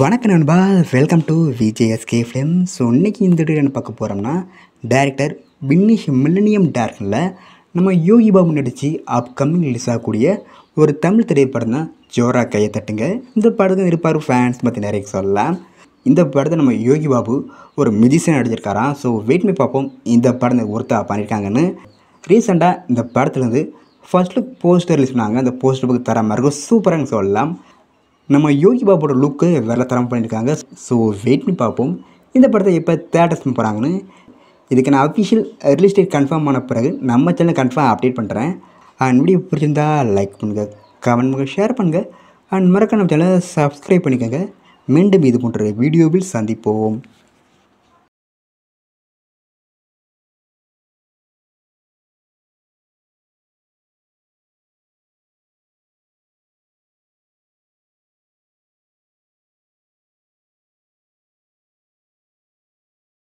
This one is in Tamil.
வணக்கம் நண்பா welcome to VJSK film so இன்றைக்கி இந்த வீடியோ என்ன பார்க்க போகிறோம்னா டேரக்டர் பின்னிஷ் மில்லினியம் டேரக்டரில் நம்ம யோகி பாபு நடித்து அப்கமிங் ரிலீஸ் ஆகக்கூடிய ஒரு தமிழ் திரைப்படம் தான் ஜோரா கையை தட்டுங்க இந்த படத்தை இருப்பார் ஃபேன்ஸ் பற்றி நிறைய சொல்லலாம் இந்த படத்தை நம்ம யோகி பாபு ஒரு மிதிசன் நடிச்சிருக்காரா ஸோ வெயிட்மே பார்ப்போம் இந்த படத்தை ஒருத்தா பண்ணியிருக்காங்கன்னு ரீசெண்டாக இந்த படத்துலேருந்து ஃபஸ்ட்டு போஸ்டர் ரிலீஸ் பண்ணாங்க அந்த போஸ்டர் புக்கு தர மாதிரி இருக்கும் சூப்பராக சொல்லலாம் நம்ம யோகி பாபோட லுக்கு வேறு தரம் பண்ணியிருக்காங்க ஸோ வெயிட் பண்ணி பார்ப்போம் இந்த படத்தை எப்போ தேட்டர்ஸ் போகிறாங்கன்னு இதுக்கு நான் அஃபிஷியல் ரிலீஸ் டேட் கன்ஃபார்ம் ஆன பிறகு நம்ம சேனல் கன்ஃபார்ம் அப்டேட் பண்ணுறேன் அண்ட் வீடியோ பிடிச்சிருந்தா லைக் பண்ணுங்கள் கமெண்ட் பண்ணுங்கள் ஷேர் பண்ணுங்கள் அண்ட் மறக்க நம்ம சேனலை சப்ஸ்கிரைப் பண்ணிக்கோங்க மீண்டும் இது போன்ற வீடியோவில் சந்திப்போம்